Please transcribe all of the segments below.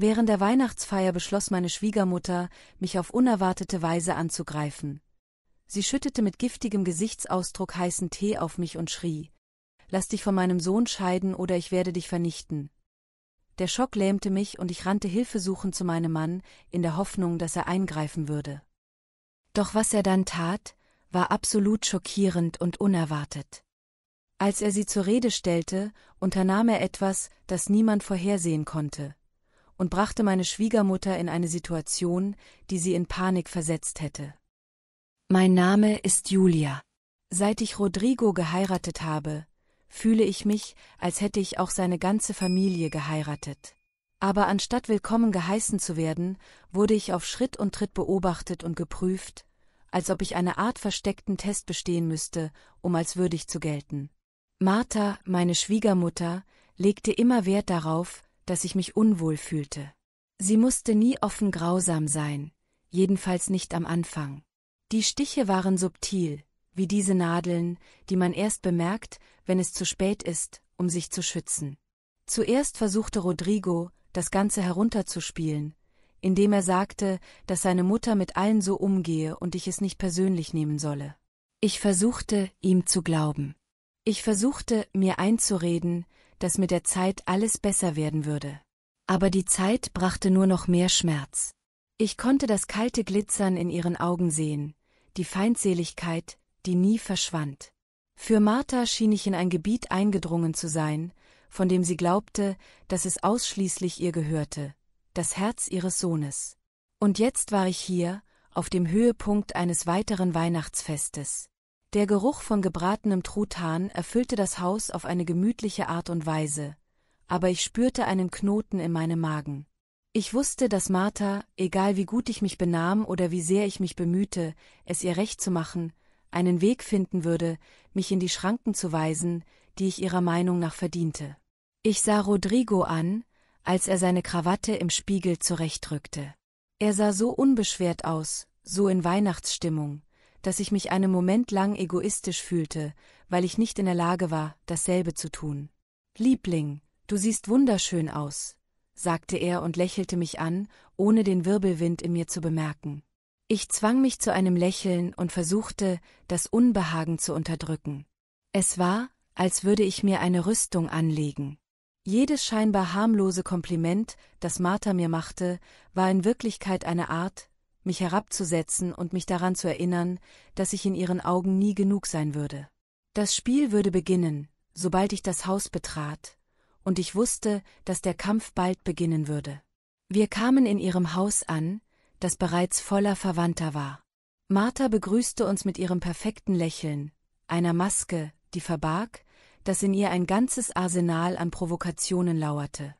Während der Weihnachtsfeier beschloss meine Schwiegermutter, mich auf unerwartete Weise anzugreifen. Sie schüttete mit giftigem Gesichtsausdruck heißen Tee auf mich und schrie, »Lass dich von meinem Sohn scheiden oder ich werde dich vernichten.« Der Schock lähmte mich und ich rannte hilfesuchend zu meinem Mann, in der Hoffnung, dass er eingreifen würde. Doch was er dann tat, war absolut schockierend und unerwartet. Als er sie zur Rede stellte, unternahm er etwas, das niemand vorhersehen konnte und brachte meine Schwiegermutter in eine Situation, die sie in Panik versetzt hätte. Mein Name ist Julia. Seit ich Rodrigo geheiratet habe, fühle ich mich, als hätte ich auch seine ganze Familie geheiratet. Aber anstatt willkommen geheißen zu werden, wurde ich auf Schritt und Tritt beobachtet und geprüft, als ob ich eine Art versteckten Test bestehen müsste, um als würdig zu gelten. Martha, meine Schwiegermutter, legte immer Wert darauf, dass ich mich unwohl fühlte. Sie musste nie offen grausam sein, jedenfalls nicht am Anfang. Die Stiche waren subtil, wie diese Nadeln, die man erst bemerkt, wenn es zu spät ist, um sich zu schützen. Zuerst versuchte Rodrigo, das Ganze herunterzuspielen, indem er sagte, dass seine Mutter mit allen so umgehe und ich es nicht persönlich nehmen solle. Ich versuchte, ihm zu glauben. Ich versuchte, mir einzureden, dass mit der Zeit alles besser werden würde. Aber die Zeit brachte nur noch mehr Schmerz. Ich konnte das kalte Glitzern in ihren Augen sehen, die Feindseligkeit, die nie verschwand. Für Martha schien ich in ein Gebiet eingedrungen zu sein, von dem sie glaubte, dass es ausschließlich ihr gehörte, das Herz ihres Sohnes. Und jetzt war ich hier, auf dem Höhepunkt eines weiteren Weihnachtsfestes. Der Geruch von gebratenem Truthahn erfüllte das Haus auf eine gemütliche Art und Weise, aber ich spürte einen Knoten in meinem Magen. Ich wusste, dass Martha, egal wie gut ich mich benahm oder wie sehr ich mich bemühte, es ihr recht zu machen, einen Weg finden würde, mich in die Schranken zu weisen, die ich ihrer Meinung nach verdiente. Ich sah Rodrigo an, als er seine Krawatte im Spiegel zurechtrückte. Er sah so unbeschwert aus, so in Weihnachtsstimmung, dass ich mich einen Moment lang egoistisch fühlte, weil ich nicht in der Lage war, dasselbe zu tun. Liebling, du siehst wunderschön aus, sagte er und lächelte mich an, ohne den Wirbelwind in mir zu bemerken. Ich zwang mich zu einem Lächeln und versuchte, das Unbehagen zu unterdrücken. Es war, als würde ich mir eine Rüstung anlegen. Jedes scheinbar harmlose Kompliment, das Martha mir machte, war in Wirklichkeit eine Art, mich herabzusetzen und mich daran zu erinnern, dass ich in ihren Augen nie genug sein würde. Das Spiel würde beginnen, sobald ich das Haus betrat, und ich wusste, dass der Kampf bald beginnen würde. Wir kamen in ihrem Haus an, das bereits voller Verwandter war. Martha begrüßte uns mit ihrem perfekten Lächeln, einer Maske, die verbarg, dass in ihr ein ganzes Arsenal an Provokationen lauerte.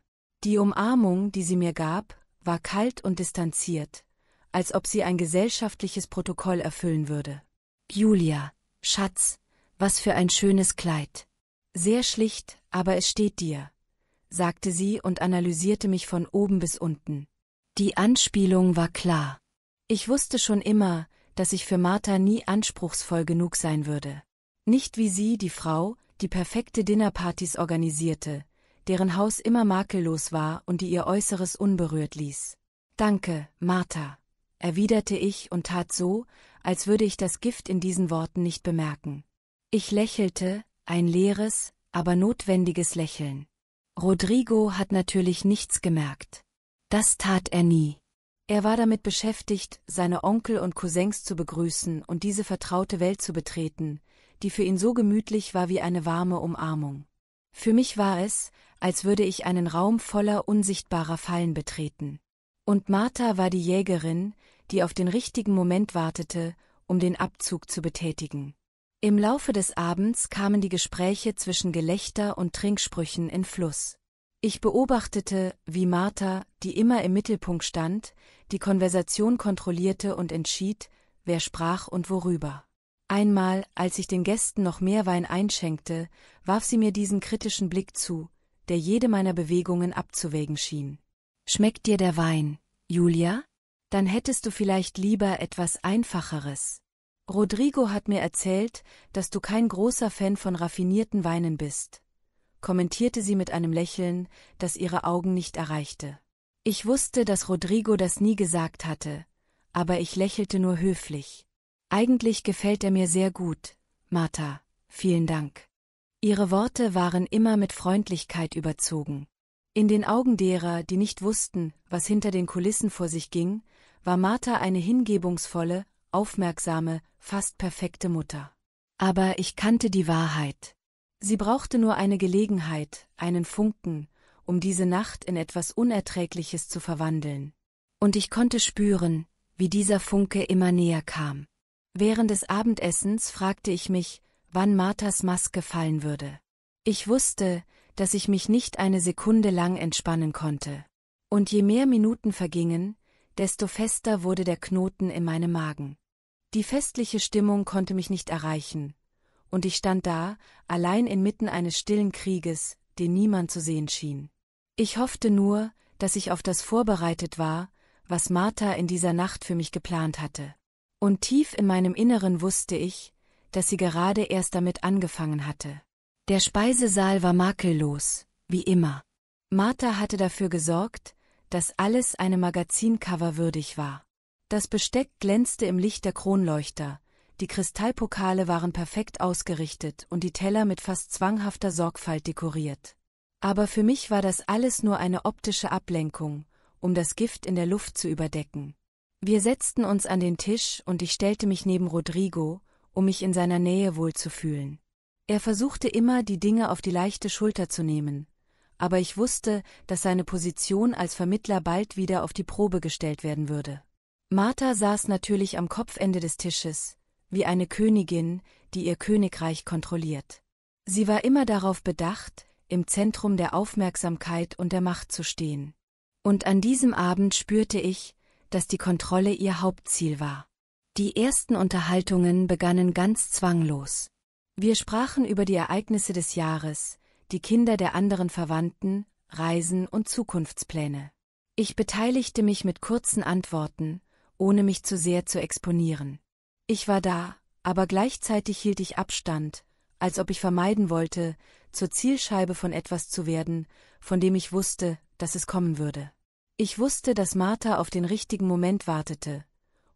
Die Umarmung, die sie mir gab, war kalt und distanziert, als ob sie ein gesellschaftliches Protokoll erfüllen würde. Julia, Schatz, was für ein schönes Kleid. Sehr schlicht, aber es steht dir, sagte sie und analysierte mich von oben bis unten. Die Anspielung war klar. Ich wusste schon immer, dass ich für Martha nie anspruchsvoll genug sein würde. Nicht wie sie, die Frau, die perfekte Dinnerpartys organisierte, deren Haus immer makellos war und die ihr Äußeres unberührt ließ. Danke, Martha erwiderte ich und tat so, als würde ich das Gift in diesen Worten nicht bemerken. Ich lächelte, ein leeres, aber notwendiges Lächeln. Rodrigo hat natürlich nichts gemerkt. Das tat er nie. Er war damit beschäftigt, seine Onkel und Cousins zu begrüßen und diese vertraute Welt zu betreten, die für ihn so gemütlich war wie eine warme Umarmung. Für mich war es, als würde ich einen Raum voller unsichtbarer Fallen betreten. Und Martha war die Jägerin, die auf den richtigen Moment wartete, um den Abzug zu betätigen. Im Laufe des Abends kamen die Gespräche zwischen Gelächter und Trinksprüchen in Fluss. Ich beobachtete, wie Martha, die immer im Mittelpunkt stand, die Konversation kontrollierte und entschied, wer sprach und worüber. Einmal, als ich den Gästen noch mehr Wein einschenkte, warf sie mir diesen kritischen Blick zu, der jede meiner Bewegungen abzuwägen schien. Schmeckt dir der Wein, Julia? Dann hättest du vielleicht lieber etwas Einfacheres. Rodrigo hat mir erzählt, dass du kein großer Fan von raffinierten Weinen bist, kommentierte sie mit einem Lächeln, das ihre Augen nicht erreichte. Ich wusste, dass Rodrigo das nie gesagt hatte, aber ich lächelte nur höflich. Eigentlich gefällt er mir sehr gut, Martha, vielen Dank. Ihre Worte waren immer mit Freundlichkeit überzogen. In den Augen derer, die nicht wussten, was hinter den Kulissen vor sich ging, war Martha eine hingebungsvolle, aufmerksame, fast perfekte Mutter. Aber ich kannte die Wahrheit. Sie brauchte nur eine Gelegenheit, einen Funken, um diese Nacht in etwas Unerträgliches zu verwandeln. Und ich konnte spüren, wie dieser Funke immer näher kam. Während des Abendessens fragte ich mich, wann Marthas Maske fallen würde. Ich wusste, dass ich mich nicht eine Sekunde lang entspannen konnte. Und je mehr Minuten vergingen, desto fester wurde der Knoten in meinem Magen. Die festliche Stimmung konnte mich nicht erreichen, und ich stand da, allein inmitten eines stillen Krieges, den niemand zu sehen schien. Ich hoffte nur, dass ich auf das vorbereitet war, was Martha in dieser Nacht für mich geplant hatte. Und tief in meinem Inneren wusste ich, dass sie gerade erst damit angefangen hatte. Der Speisesaal war makellos, wie immer. Martha hatte dafür gesorgt, dass alles einem Magazincover würdig war. Das Besteck glänzte im Licht der Kronleuchter, die Kristallpokale waren perfekt ausgerichtet und die Teller mit fast zwanghafter Sorgfalt dekoriert. Aber für mich war das alles nur eine optische Ablenkung, um das Gift in der Luft zu überdecken. Wir setzten uns an den Tisch und ich stellte mich neben Rodrigo, um mich in seiner Nähe wohlzufühlen. Er versuchte immer, die Dinge auf die leichte Schulter zu nehmen, aber ich wusste, dass seine Position als Vermittler bald wieder auf die Probe gestellt werden würde. Martha saß natürlich am Kopfende des Tisches, wie eine Königin, die ihr Königreich kontrolliert. Sie war immer darauf bedacht, im Zentrum der Aufmerksamkeit und der Macht zu stehen. Und an diesem Abend spürte ich, dass die Kontrolle ihr Hauptziel war. Die ersten Unterhaltungen begannen ganz zwanglos. Wir sprachen über die Ereignisse des Jahres, die Kinder der anderen Verwandten, Reisen und Zukunftspläne. Ich beteiligte mich mit kurzen Antworten, ohne mich zu sehr zu exponieren. Ich war da, aber gleichzeitig hielt ich Abstand, als ob ich vermeiden wollte, zur Zielscheibe von etwas zu werden, von dem ich wusste, dass es kommen würde. Ich wusste, dass Martha auf den richtigen Moment wartete,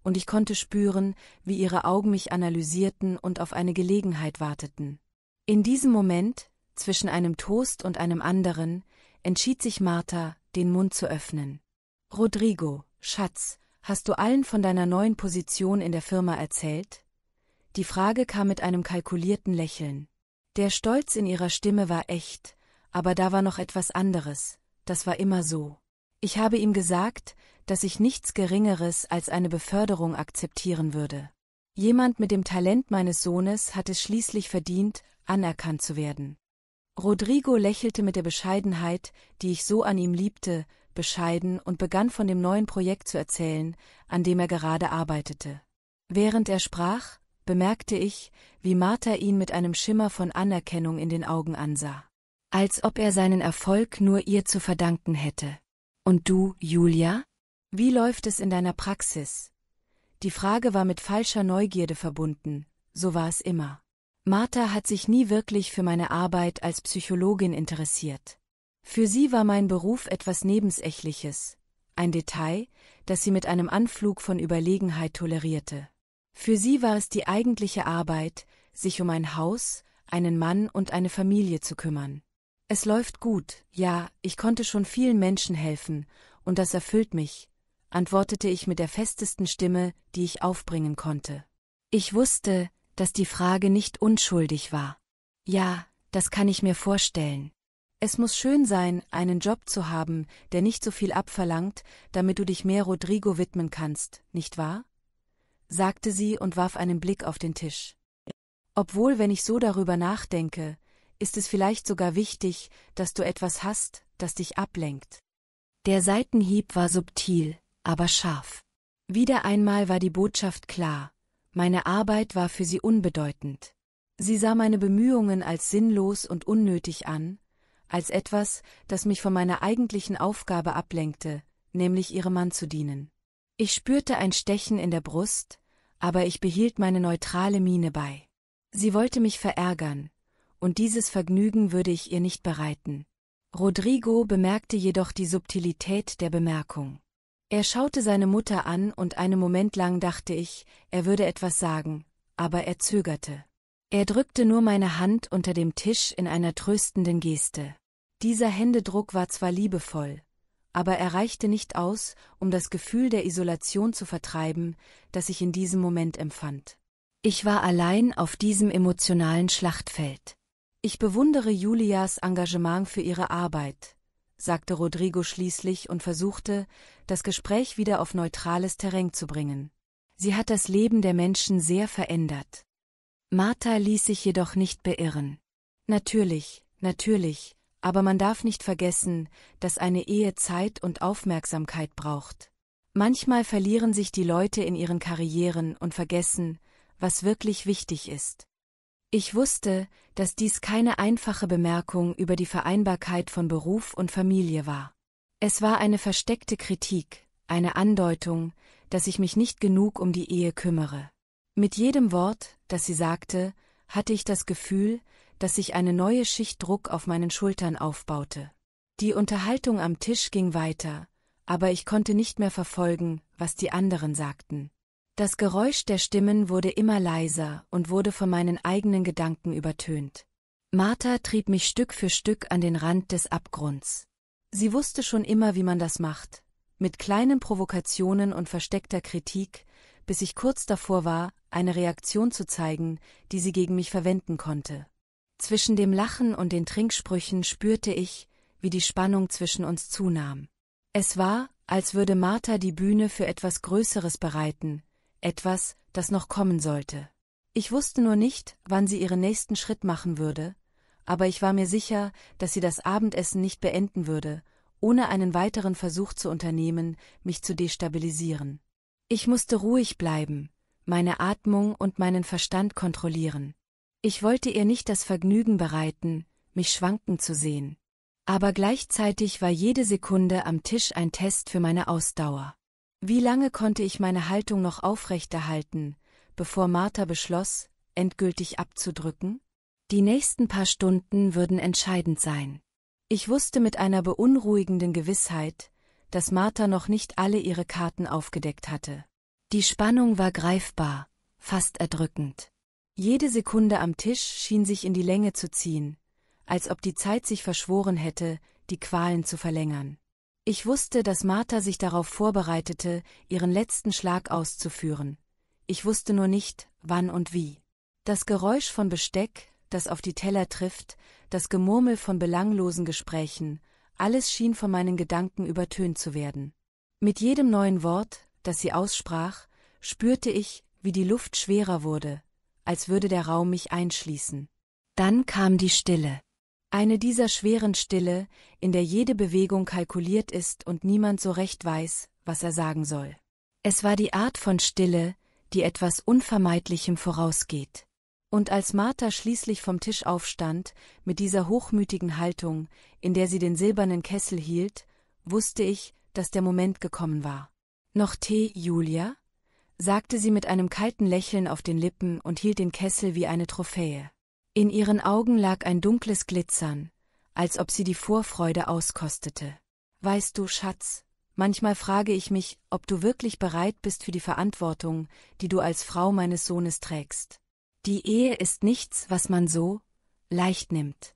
und ich konnte spüren, wie ihre Augen mich analysierten und auf eine Gelegenheit warteten. In diesem Moment, zwischen einem Toast und einem anderen, entschied sich Martha, den Mund zu öffnen. Rodrigo, Schatz, hast du allen von deiner neuen Position in der Firma erzählt? Die Frage kam mit einem kalkulierten Lächeln. Der Stolz in ihrer Stimme war echt, aber da war noch etwas anderes, das war immer so. Ich habe ihm gesagt, dass ich nichts Geringeres als eine Beförderung akzeptieren würde. Jemand mit dem Talent meines Sohnes hat es schließlich verdient, anerkannt zu werden. Rodrigo lächelte mit der Bescheidenheit, die ich so an ihm liebte, bescheiden und begann von dem neuen Projekt zu erzählen, an dem er gerade arbeitete. Während er sprach, bemerkte ich, wie Martha ihn mit einem Schimmer von Anerkennung in den Augen ansah. Als ob er seinen Erfolg nur ihr zu verdanken hätte. Und du, Julia? Wie läuft es in deiner Praxis? Die Frage war mit falscher Neugierde verbunden, so war es immer. Martha hat sich nie wirklich für meine Arbeit als Psychologin interessiert. Für sie war mein Beruf etwas Nebensächliches, ein Detail, das sie mit einem Anflug von Überlegenheit tolerierte. Für sie war es die eigentliche Arbeit, sich um ein Haus, einen Mann und eine Familie zu kümmern. Es läuft gut, ja, ich konnte schon vielen Menschen helfen, und das erfüllt mich, antwortete ich mit der festesten Stimme, die ich aufbringen konnte. Ich wusste, dass die Frage nicht unschuldig war. Ja, das kann ich mir vorstellen. Es muss schön sein, einen Job zu haben, der nicht so viel abverlangt, damit du dich mehr Rodrigo widmen kannst, nicht wahr? sagte sie und warf einen Blick auf den Tisch. Obwohl, wenn ich so darüber nachdenke, ist es vielleicht sogar wichtig, dass du etwas hast, das dich ablenkt. Der Seitenhieb war subtil, aber scharf. Wieder einmal war die Botschaft klar, meine Arbeit war für sie unbedeutend. Sie sah meine Bemühungen als sinnlos und unnötig an, als etwas, das mich von meiner eigentlichen Aufgabe ablenkte, nämlich ihrem Mann zu dienen. Ich spürte ein Stechen in der Brust, aber ich behielt meine neutrale Miene bei. Sie wollte mich verärgern, und dieses Vergnügen würde ich ihr nicht bereiten. Rodrigo bemerkte jedoch die Subtilität der Bemerkung. Er schaute seine Mutter an und einen Moment lang dachte ich, er würde etwas sagen, aber er zögerte. Er drückte nur meine Hand unter dem Tisch in einer tröstenden Geste. Dieser Händedruck war zwar liebevoll, aber er reichte nicht aus, um das Gefühl der Isolation zu vertreiben, das ich in diesem Moment empfand. Ich war allein auf diesem emotionalen Schlachtfeld. Ich bewundere Julias Engagement für ihre Arbeit, sagte Rodrigo schließlich und versuchte, das Gespräch wieder auf neutrales Terrain zu bringen. Sie hat das Leben der Menschen sehr verändert. Martha ließ sich jedoch nicht beirren. Natürlich, natürlich, aber man darf nicht vergessen, dass eine Ehe Zeit und Aufmerksamkeit braucht. Manchmal verlieren sich die Leute in ihren Karrieren und vergessen, was wirklich wichtig ist. Ich wusste, dass dies keine einfache Bemerkung über die Vereinbarkeit von Beruf und Familie war. Es war eine versteckte Kritik, eine Andeutung, dass ich mich nicht genug um die Ehe kümmere. Mit jedem Wort, das sie sagte, hatte ich das Gefühl, dass sich eine neue Schicht Druck auf meinen Schultern aufbaute. Die Unterhaltung am Tisch ging weiter, aber ich konnte nicht mehr verfolgen, was die anderen sagten. Das Geräusch der Stimmen wurde immer leiser und wurde von meinen eigenen Gedanken übertönt. Martha trieb mich Stück für Stück an den Rand des Abgrunds. Sie wusste schon immer, wie man das macht, mit kleinen Provokationen und versteckter Kritik, bis ich kurz davor war, eine Reaktion zu zeigen, die sie gegen mich verwenden konnte. Zwischen dem Lachen und den Trinksprüchen spürte ich, wie die Spannung zwischen uns zunahm. Es war, als würde Martha die Bühne für etwas Größeres bereiten, etwas, das noch kommen sollte. Ich wusste nur nicht, wann sie ihren nächsten Schritt machen würde, aber ich war mir sicher, dass sie das Abendessen nicht beenden würde, ohne einen weiteren Versuch zu unternehmen, mich zu destabilisieren. Ich musste ruhig bleiben, meine Atmung und meinen Verstand kontrollieren. Ich wollte ihr nicht das Vergnügen bereiten, mich schwanken zu sehen. Aber gleichzeitig war jede Sekunde am Tisch ein Test für meine Ausdauer. Wie lange konnte ich meine Haltung noch aufrechterhalten, bevor Martha beschloss, endgültig abzudrücken? Die nächsten paar Stunden würden entscheidend sein. Ich wusste mit einer beunruhigenden Gewissheit, dass Martha noch nicht alle ihre Karten aufgedeckt hatte. Die Spannung war greifbar, fast erdrückend. Jede Sekunde am Tisch schien sich in die Länge zu ziehen, als ob die Zeit sich verschworen hätte, die Qualen zu verlängern. Ich wusste, dass Martha sich darauf vorbereitete, ihren letzten Schlag auszuführen. Ich wusste nur nicht, wann und wie. Das Geräusch von Besteck, das auf die Teller trifft, das Gemurmel von belanglosen Gesprächen, alles schien von meinen Gedanken übertönt zu werden. Mit jedem neuen Wort, das sie aussprach, spürte ich, wie die Luft schwerer wurde, als würde der Raum mich einschließen. Dann kam die Stille. Eine dieser schweren Stille, in der jede Bewegung kalkuliert ist und niemand so recht weiß, was er sagen soll. Es war die Art von Stille, die etwas Unvermeidlichem vorausgeht. Und als Martha schließlich vom Tisch aufstand, mit dieser hochmütigen Haltung, in der sie den silbernen Kessel hielt, wusste ich, dass der Moment gekommen war. Noch Tee, Julia? sagte sie mit einem kalten Lächeln auf den Lippen und hielt den Kessel wie eine Trophäe. In ihren Augen lag ein dunkles Glitzern, als ob sie die Vorfreude auskostete. Weißt du, Schatz, manchmal frage ich mich, ob du wirklich bereit bist für die Verantwortung, die du als Frau meines Sohnes trägst. Die Ehe ist nichts, was man so leicht nimmt.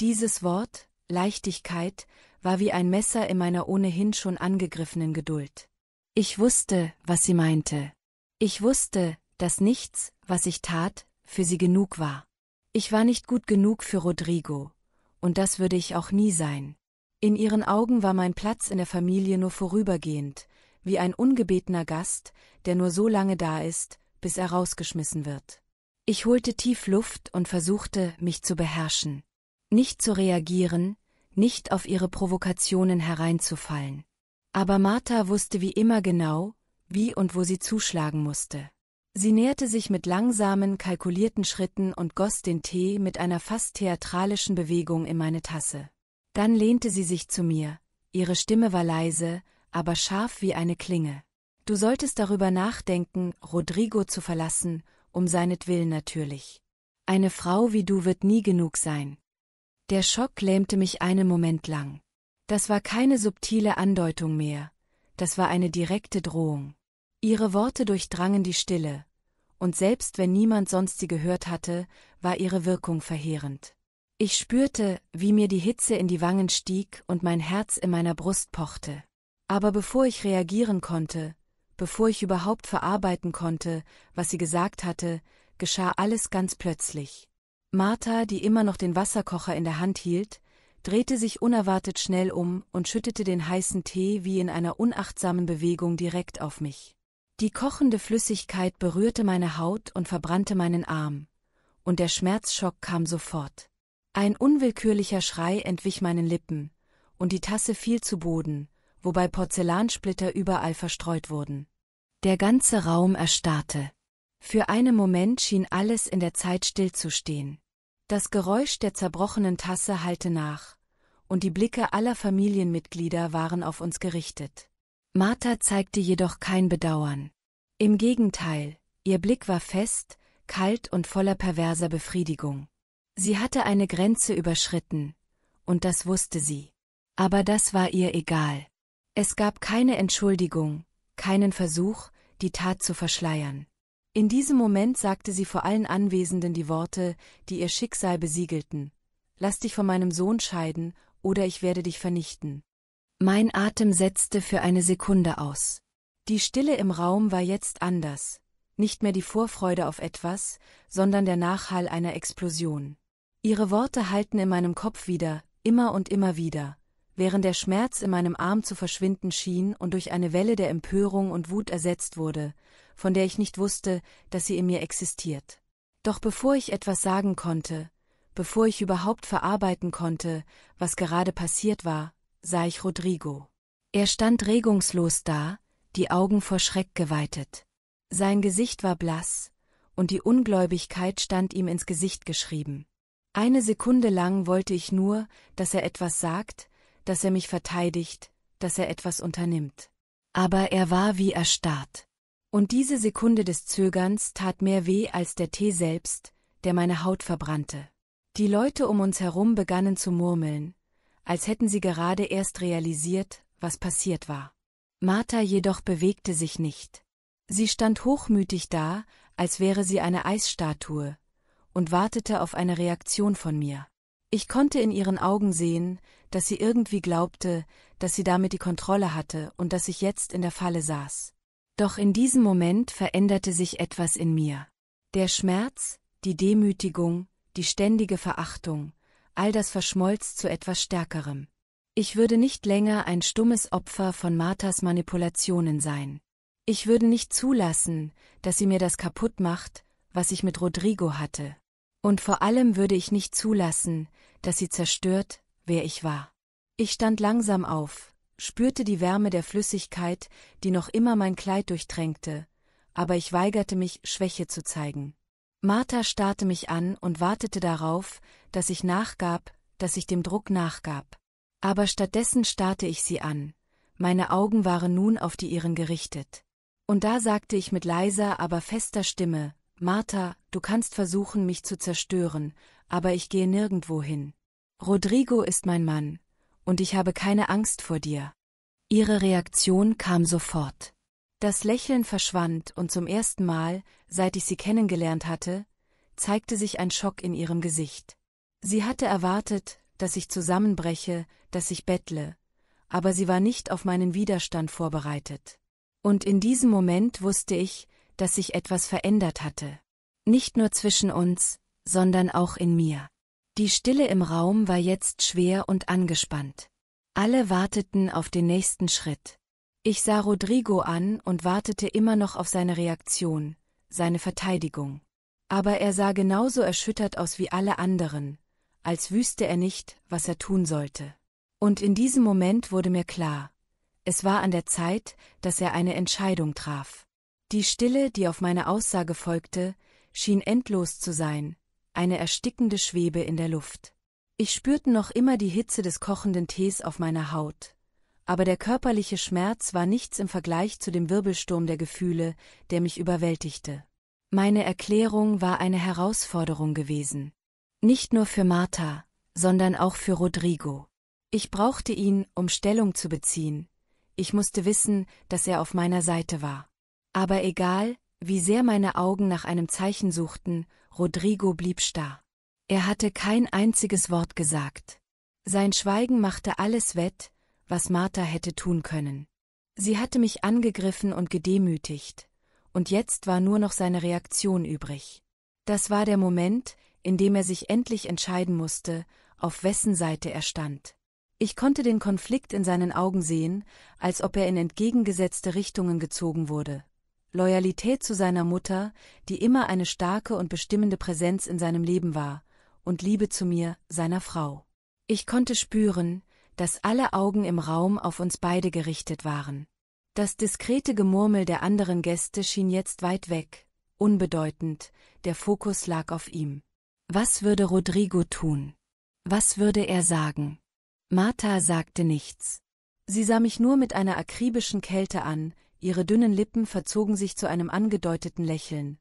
Dieses Wort, Leichtigkeit, war wie ein Messer in meiner ohnehin schon angegriffenen Geduld. Ich wusste, was sie meinte. Ich wusste, dass nichts, was ich tat, für sie genug war. Ich war nicht gut genug für Rodrigo. Und das würde ich auch nie sein. In ihren Augen war mein Platz in der Familie nur vorübergehend, wie ein ungebetener Gast, der nur so lange da ist, bis er rausgeschmissen wird. Ich holte tief Luft und versuchte, mich zu beherrschen. Nicht zu reagieren, nicht auf ihre Provokationen hereinzufallen. Aber Martha wusste wie immer genau, wie und wo sie zuschlagen musste. Sie näherte sich mit langsamen, kalkulierten Schritten und goss den Tee mit einer fast theatralischen Bewegung in meine Tasse. Dann lehnte sie sich zu mir, ihre Stimme war leise, aber scharf wie eine Klinge. Du solltest darüber nachdenken, Rodrigo zu verlassen, um seinetwillen natürlich. Eine Frau wie du wird nie genug sein. Der Schock lähmte mich einen Moment lang. Das war keine subtile Andeutung mehr, das war eine direkte Drohung. Ihre Worte durchdrangen die Stille, und selbst wenn niemand sonst sie gehört hatte, war ihre Wirkung verheerend. Ich spürte, wie mir die Hitze in die Wangen stieg und mein Herz in meiner Brust pochte. Aber bevor ich reagieren konnte, bevor ich überhaupt verarbeiten konnte, was sie gesagt hatte, geschah alles ganz plötzlich. Martha, die immer noch den Wasserkocher in der Hand hielt, drehte sich unerwartet schnell um und schüttete den heißen Tee wie in einer unachtsamen Bewegung direkt auf mich. Die kochende Flüssigkeit berührte meine Haut und verbrannte meinen Arm, und der Schmerzschock kam sofort. Ein unwillkürlicher Schrei entwich meinen Lippen, und die Tasse fiel zu Boden, wobei Porzellansplitter überall verstreut wurden. Der ganze Raum erstarrte. Für einen Moment schien alles in der Zeit stillzustehen. Das Geräusch der zerbrochenen Tasse hallte nach, und die Blicke aller Familienmitglieder waren auf uns gerichtet. Martha zeigte jedoch kein Bedauern. Im Gegenteil, ihr Blick war fest, kalt und voller perverser Befriedigung. Sie hatte eine Grenze überschritten, und das wusste sie. Aber das war ihr egal. Es gab keine Entschuldigung, keinen Versuch, die Tat zu verschleiern. In diesem Moment sagte sie vor allen Anwesenden die Worte, die ihr Schicksal besiegelten. Lass dich von meinem Sohn scheiden, oder ich werde dich vernichten. Mein Atem setzte für eine Sekunde aus. Die Stille im Raum war jetzt anders, nicht mehr die Vorfreude auf etwas, sondern der Nachhall einer Explosion. Ihre Worte halten in meinem Kopf wieder, immer und immer wieder, während der Schmerz in meinem Arm zu verschwinden schien und durch eine Welle der Empörung und Wut ersetzt wurde, von der ich nicht wusste, dass sie in mir existiert. Doch bevor ich etwas sagen konnte, bevor ich überhaupt verarbeiten konnte, was gerade passiert war, sah ich Rodrigo. Er stand regungslos da, die Augen vor Schreck geweitet. Sein Gesicht war blass, und die Ungläubigkeit stand ihm ins Gesicht geschrieben. Eine Sekunde lang wollte ich nur, dass er etwas sagt, dass er mich verteidigt, dass er etwas unternimmt. Aber er war wie erstarrt. Und diese Sekunde des Zögerns tat mehr weh als der Tee selbst, der meine Haut verbrannte. Die Leute um uns herum begannen zu murmeln, als hätten sie gerade erst realisiert, was passiert war. Martha jedoch bewegte sich nicht. Sie stand hochmütig da, als wäre sie eine Eisstatue, und wartete auf eine Reaktion von mir. Ich konnte in ihren Augen sehen, dass sie irgendwie glaubte, dass sie damit die Kontrolle hatte und dass ich jetzt in der Falle saß. Doch in diesem Moment veränderte sich etwas in mir. Der Schmerz, die Demütigung, die ständige Verachtung, all das verschmolz zu etwas Stärkerem. Ich würde nicht länger ein stummes Opfer von Marthas Manipulationen sein. Ich würde nicht zulassen, dass sie mir das kaputt macht, was ich mit Rodrigo hatte. Und vor allem würde ich nicht zulassen, dass sie zerstört, wer ich war. Ich stand langsam auf, spürte die Wärme der Flüssigkeit, die noch immer mein Kleid durchtränkte, aber ich weigerte mich, Schwäche zu zeigen. Martha starrte mich an und wartete darauf, dass ich nachgab, dass ich dem Druck nachgab. Aber stattdessen starrte ich sie an. Meine Augen waren nun auf die ihren gerichtet. Und da sagte ich mit leiser, aber fester Stimme, Martha, du kannst versuchen, mich zu zerstören, aber ich gehe nirgendwo hin. Rodrigo ist mein Mann, und ich habe keine Angst vor dir. Ihre Reaktion kam sofort. Das Lächeln verschwand und zum ersten Mal, seit ich sie kennengelernt hatte, zeigte sich ein Schock in ihrem Gesicht. Sie hatte erwartet, dass ich zusammenbreche, dass ich bettle, aber sie war nicht auf meinen Widerstand vorbereitet. Und in diesem Moment wusste ich, dass sich etwas verändert hatte. Nicht nur zwischen uns, sondern auch in mir. Die Stille im Raum war jetzt schwer und angespannt. Alle warteten auf den nächsten Schritt. Ich sah Rodrigo an und wartete immer noch auf seine Reaktion, seine Verteidigung. Aber er sah genauso erschüttert aus wie alle anderen, als wüsste er nicht, was er tun sollte. Und in diesem Moment wurde mir klar, es war an der Zeit, dass er eine Entscheidung traf. Die Stille, die auf meine Aussage folgte, schien endlos zu sein, eine erstickende Schwebe in der Luft. Ich spürte noch immer die Hitze des kochenden Tees auf meiner Haut, aber der körperliche Schmerz war nichts im Vergleich zu dem Wirbelsturm der Gefühle, der mich überwältigte. Meine Erklärung war eine Herausforderung gewesen. Nicht nur für Martha, sondern auch für Rodrigo. Ich brauchte ihn, um Stellung zu beziehen. Ich musste wissen, dass er auf meiner Seite war. Aber egal, wie sehr meine Augen nach einem Zeichen suchten, Rodrigo blieb starr. Er hatte kein einziges Wort gesagt. Sein Schweigen machte alles wett, was Martha hätte tun können. Sie hatte mich angegriffen und gedemütigt, und jetzt war nur noch seine Reaktion übrig. Das war der Moment, indem er sich endlich entscheiden musste, auf wessen Seite er stand. Ich konnte den Konflikt in seinen Augen sehen, als ob er in entgegengesetzte Richtungen gezogen wurde. Loyalität zu seiner Mutter, die immer eine starke und bestimmende Präsenz in seinem Leben war, und Liebe zu mir, seiner Frau. Ich konnte spüren, dass alle Augen im Raum auf uns beide gerichtet waren. Das diskrete Gemurmel der anderen Gäste schien jetzt weit weg, unbedeutend, der Fokus lag auf ihm. Was würde Rodrigo tun? Was würde er sagen? Martha sagte nichts. Sie sah mich nur mit einer akribischen Kälte an, ihre dünnen Lippen verzogen sich zu einem angedeuteten Lächeln,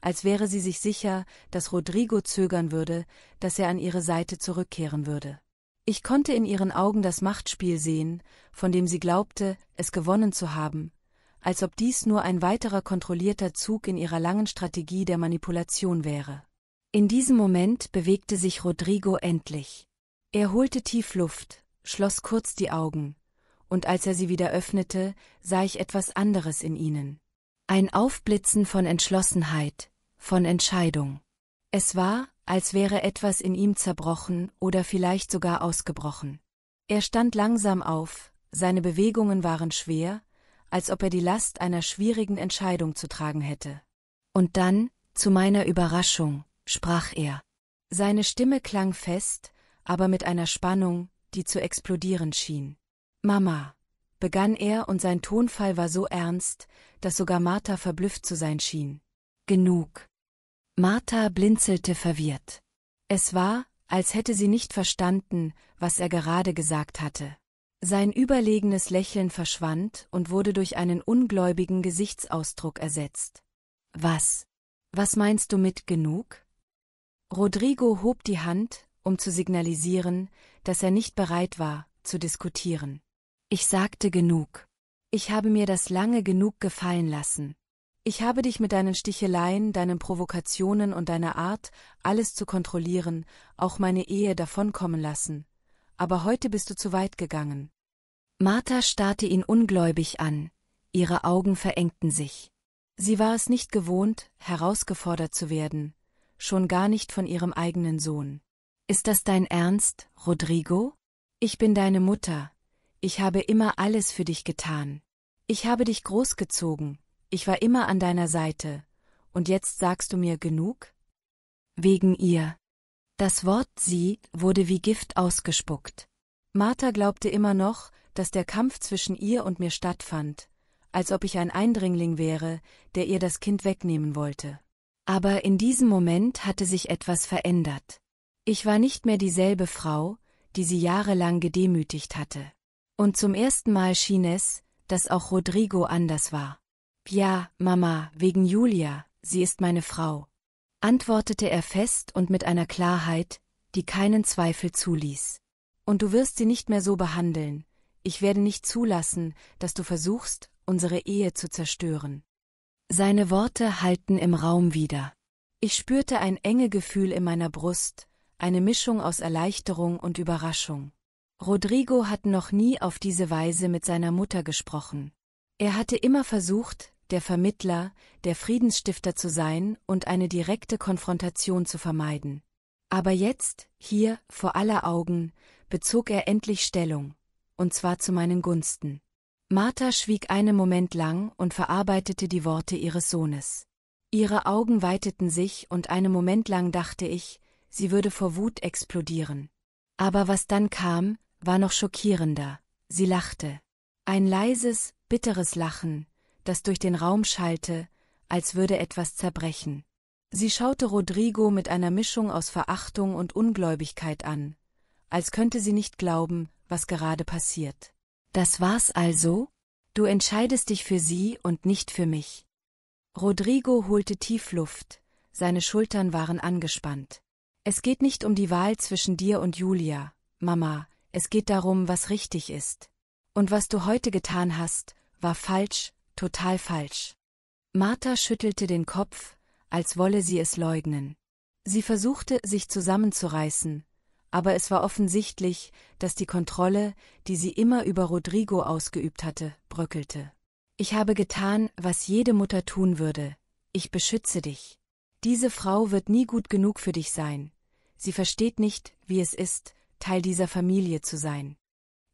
als wäre sie sich sicher, dass Rodrigo zögern würde, dass er an ihre Seite zurückkehren würde. Ich konnte in ihren Augen das Machtspiel sehen, von dem sie glaubte, es gewonnen zu haben, als ob dies nur ein weiterer kontrollierter Zug in ihrer langen Strategie der Manipulation wäre. In diesem Moment bewegte sich Rodrigo endlich. Er holte tief Luft, schloss kurz die Augen, und als er sie wieder öffnete, sah ich etwas anderes in ihnen. Ein Aufblitzen von Entschlossenheit, von Entscheidung. Es war, als wäre etwas in ihm zerbrochen oder vielleicht sogar ausgebrochen. Er stand langsam auf, seine Bewegungen waren schwer, als ob er die Last einer schwierigen Entscheidung zu tragen hätte. Und dann, zu meiner Überraschung, sprach er. Seine Stimme klang fest, aber mit einer Spannung, die zu explodieren schien. Mama, begann er und sein Tonfall war so ernst, dass sogar Martha verblüfft zu sein schien. Genug. Martha blinzelte verwirrt. Es war, als hätte sie nicht verstanden, was er gerade gesagt hatte. Sein überlegenes Lächeln verschwand und wurde durch einen ungläubigen Gesichtsausdruck ersetzt. Was? Was meinst du mit genug? Rodrigo hob die Hand, um zu signalisieren, dass er nicht bereit war, zu diskutieren. Ich sagte genug. Ich habe mir das lange genug gefallen lassen. Ich habe dich mit deinen Sticheleien, deinen Provokationen und deiner Art, alles zu kontrollieren, auch meine Ehe davonkommen lassen. Aber heute bist du zu weit gegangen. Martha starrte ihn ungläubig an, ihre Augen verengten sich. Sie war es nicht gewohnt, herausgefordert zu werden, schon gar nicht von ihrem eigenen Sohn. Ist das dein Ernst, Rodrigo? Ich bin deine Mutter, ich habe immer alles für dich getan. Ich habe dich großgezogen, ich war immer an deiner Seite, und jetzt sagst du mir genug? Wegen ihr. Das Wort sie wurde wie Gift ausgespuckt. Martha glaubte immer noch, dass der Kampf zwischen ihr und mir stattfand, als ob ich ein Eindringling wäre, der ihr das Kind wegnehmen wollte. Aber in diesem Moment hatte sich etwas verändert. Ich war nicht mehr dieselbe Frau, die sie jahrelang gedemütigt hatte. Und zum ersten Mal schien es, dass auch Rodrigo anders war. Ja, Mama, wegen Julia, sie ist meine Frau, antwortete er fest und mit einer Klarheit, die keinen Zweifel zuließ. Und du wirst sie nicht mehr so behandeln, ich werde nicht zulassen, dass du versuchst, unsere Ehe zu zerstören. Seine Worte hallten im Raum wieder. Ich spürte ein enge Gefühl in meiner Brust, eine Mischung aus Erleichterung und Überraschung. Rodrigo hat noch nie auf diese Weise mit seiner Mutter gesprochen. Er hatte immer versucht, der Vermittler, der Friedensstifter zu sein und eine direkte Konfrontation zu vermeiden. Aber jetzt, hier, vor aller Augen, bezog er endlich Stellung, und zwar zu meinen Gunsten. Martha schwieg einen Moment lang und verarbeitete die Worte ihres Sohnes. Ihre Augen weiteten sich und einen Moment lang dachte ich, sie würde vor Wut explodieren. Aber was dann kam, war noch schockierender. Sie lachte. Ein leises, bitteres Lachen, das durch den Raum schallte, als würde etwas zerbrechen. Sie schaute Rodrigo mit einer Mischung aus Verachtung und Ungläubigkeit an, als könnte sie nicht glauben, was gerade passiert. Das war's also? Du entscheidest dich für sie und nicht für mich. Rodrigo holte tief Luft, seine Schultern waren angespannt. Es geht nicht um die Wahl zwischen dir und Julia, Mama, es geht darum, was richtig ist. Und was du heute getan hast, war falsch, total falsch. Martha schüttelte den Kopf, als wolle sie es leugnen. Sie versuchte, sich zusammenzureißen, aber es war offensichtlich, dass die Kontrolle, die sie immer über Rodrigo ausgeübt hatte, bröckelte. Ich habe getan, was jede Mutter tun würde. Ich beschütze dich. Diese Frau wird nie gut genug für dich sein. Sie versteht nicht, wie es ist, Teil dieser Familie zu sein.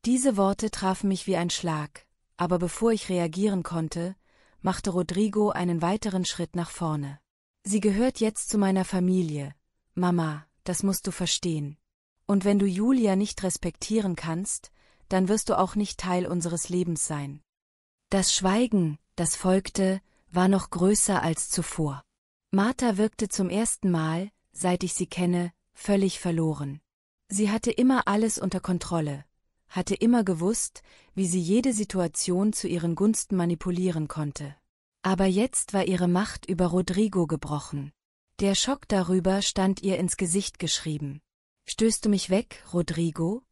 Diese Worte trafen mich wie ein Schlag, aber bevor ich reagieren konnte, machte Rodrigo einen weiteren Schritt nach vorne. Sie gehört jetzt zu meiner Familie. Mama, das musst du verstehen. Und wenn du Julia nicht respektieren kannst, dann wirst du auch nicht Teil unseres Lebens sein. Das Schweigen, das folgte, war noch größer als zuvor. Martha wirkte zum ersten Mal, seit ich sie kenne, völlig verloren. Sie hatte immer alles unter Kontrolle, hatte immer gewusst, wie sie jede Situation zu ihren Gunsten manipulieren konnte. Aber jetzt war ihre Macht über Rodrigo gebrochen. Der Schock darüber stand ihr ins Gesicht geschrieben. Stößt du mich weg, Rodrigo?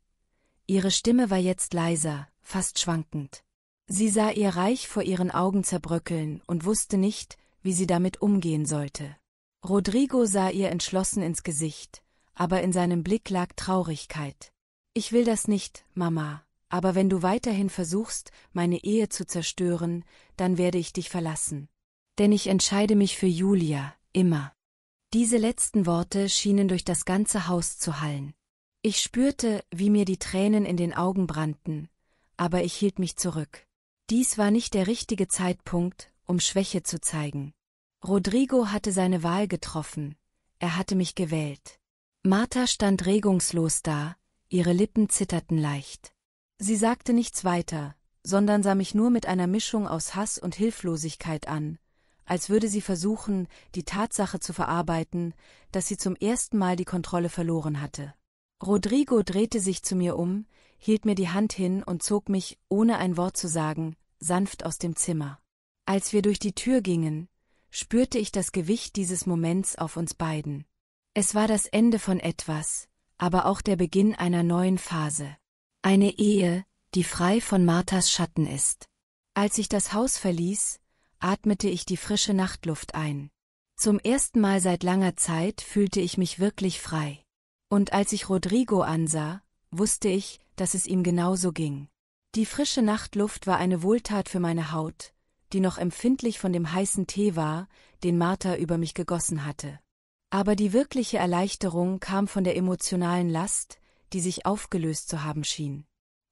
Ihre Stimme war jetzt leiser, fast schwankend. Sie sah ihr Reich vor ihren Augen zerbröckeln und wusste nicht, wie sie damit umgehen sollte. Rodrigo sah ihr entschlossen ins Gesicht, aber in seinem Blick lag Traurigkeit. Ich will das nicht, Mama, aber wenn du weiterhin versuchst, meine Ehe zu zerstören, dann werde ich dich verlassen. Denn ich entscheide mich für Julia, immer. Diese letzten Worte schienen durch das ganze Haus zu hallen. Ich spürte, wie mir die Tränen in den Augen brannten, aber ich hielt mich zurück. Dies war nicht der richtige Zeitpunkt, um Schwäche zu zeigen. Rodrigo hatte seine Wahl getroffen, er hatte mich gewählt. Martha stand regungslos da, ihre Lippen zitterten leicht. Sie sagte nichts weiter, sondern sah mich nur mit einer Mischung aus Hass und Hilflosigkeit an, als würde sie versuchen, die Tatsache zu verarbeiten, dass sie zum ersten Mal die Kontrolle verloren hatte. Rodrigo drehte sich zu mir um, hielt mir die Hand hin und zog mich, ohne ein Wort zu sagen, sanft aus dem Zimmer. Als wir durch die Tür gingen, spürte ich das Gewicht dieses Moments auf uns beiden. Es war das Ende von etwas, aber auch der Beginn einer neuen Phase. Eine Ehe, die frei von Marthas Schatten ist. Als ich das Haus verließ, atmete ich die frische Nachtluft ein. Zum ersten Mal seit langer Zeit fühlte ich mich wirklich frei. Und als ich Rodrigo ansah, wusste ich, dass es ihm genauso ging. Die frische Nachtluft war eine Wohltat für meine Haut, die noch empfindlich von dem heißen Tee war, den Martha über mich gegossen hatte. Aber die wirkliche Erleichterung kam von der emotionalen Last, die sich aufgelöst zu haben schien.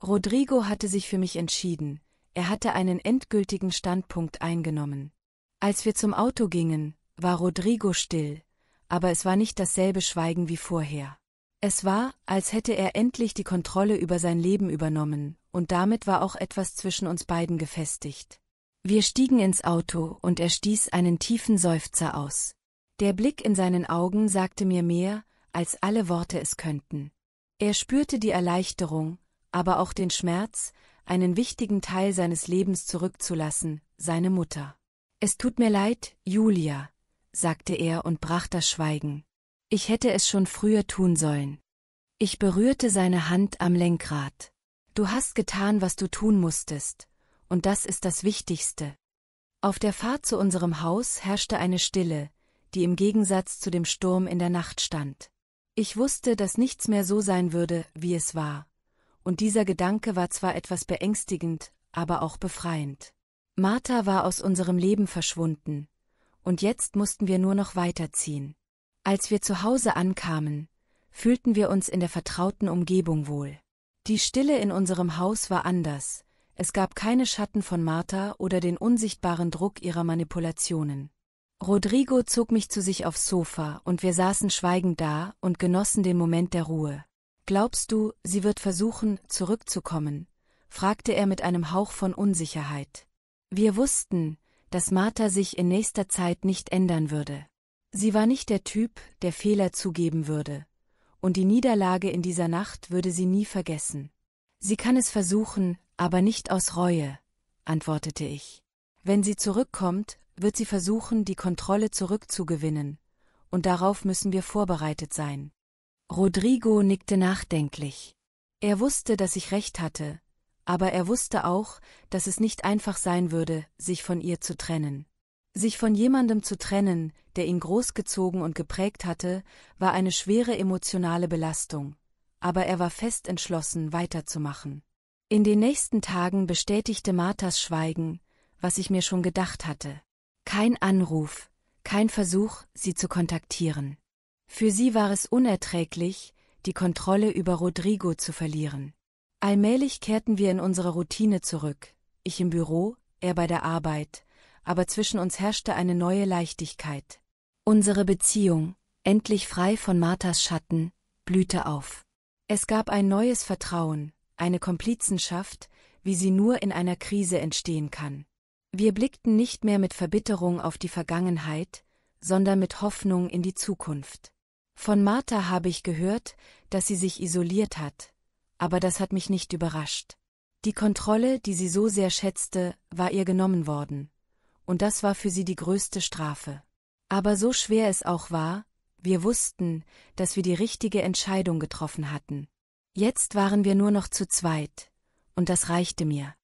Rodrigo hatte sich für mich entschieden, er hatte einen endgültigen Standpunkt eingenommen. Als wir zum Auto gingen, war Rodrigo still, aber es war nicht dasselbe Schweigen wie vorher. Es war, als hätte er endlich die Kontrolle über sein Leben übernommen, und damit war auch etwas zwischen uns beiden gefestigt. Wir stiegen ins Auto und er stieß einen tiefen Seufzer aus. Der Blick in seinen Augen sagte mir mehr, als alle Worte es könnten. Er spürte die Erleichterung, aber auch den Schmerz, einen wichtigen Teil seines Lebens zurückzulassen, seine Mutter. Es tut mir leid, Julia, sagte er und brach das Schweigen. Ich hätte es schon früher tun sollen. Ich berührte seine Hand am Lenkrad. Du hast getan, was du tun musstest, und das ist das Wichtigste. Auf der Fahrt zu unserem Haus herrschte eine Stille, die im Gegensatz zu dem Sturm in der Nacht stand. Ich wusste, dass nichts mehr so sein würde, wie es war und dieser Gedanke war zwar etwas beängstigend, aber auch befreiend. Martha war aus unserem Leben verschwunden, und jetzt mussten wir nur noch weiterziehen. Als wir zu Hause ankamen, fühlten wir uns in der vertrauten Umgebung wohl. Die Stille in unserem Haus war anders, es gab keine Schatten von Martha oder den unsichtbaren Druck ihrer Manipulationen. Rodrigo zog mich zu sich aufs Sofa und wir saßen schweigend da und genossen den Moment der Ruhe. Glaubst du, sie wird versuchen, zurückzukommen? fragte er mit einem Hauch von Unsicherheit. Wir wussten, dass Martha sich in nächster Zeit nicht ändern würde. Sie war nicht der Typ, der Fehler zugeben würde. Und die Niederlage in dieser Nacht würde sie nie vergessen. Sie kann es versuchen, aber nicht aus Reue, antwortete ich. Wenn sie zurückkommt, wird sie versuchen, die Kontrolle zurückzugewinnen. Und darauf müssen wir vorbereitet sein. Rodrigo nickte nachdenklich. Er wusste, dass ich recht hatte, aber er wusste auch, dass es nicht einfach sein würde, sich von ihr zu trennen. Sich von jemandem zu trennen, der ihn großgezogen und geprägt hatte, war eine schwere emotionale Belastung, aber er war fest entschlossen, weiterzumachen. In den nächsten Tagen bestätigte Marthas Schweigen, was ich mir schon gedacht hatte. Kein Anruf, kein Versuch, sie zu kontaktieren. Für sie war es unerträglich, die Kontrolle über Rodrigo zu verlieren. Allmählich kehrten wir in unsere Routine zurück, ich im Büro, er bei der Arbeit, aber zwischen uns herrschte eine neue Leichtigkeit. Unsere Beziehung, endlich frei von Marthas Schatten, blühte auf. Es gab ein neues Vertrauen, eine Komplizenschaft, wie sie nur in einer Krise entstehen kann. Wir blickten nicht mehr mit Verbitterung auf die Vergangenheit, sondern mit Hoffnung in die Zukunft. Von Martha habe ich gehört, dass sie sich isoliert hat, aber das hat mich nicht überrascht. Die Kontrolle, die sie so sehr schätzte, war ihr genommen worden, und das war für sie die größte Strafe. Aber so schwer es auch war, wir wussten, dass wir die richtige Entscheidung getroffen hatten. Jetzt waren wir nur noch zu zweit, und das reichte mir.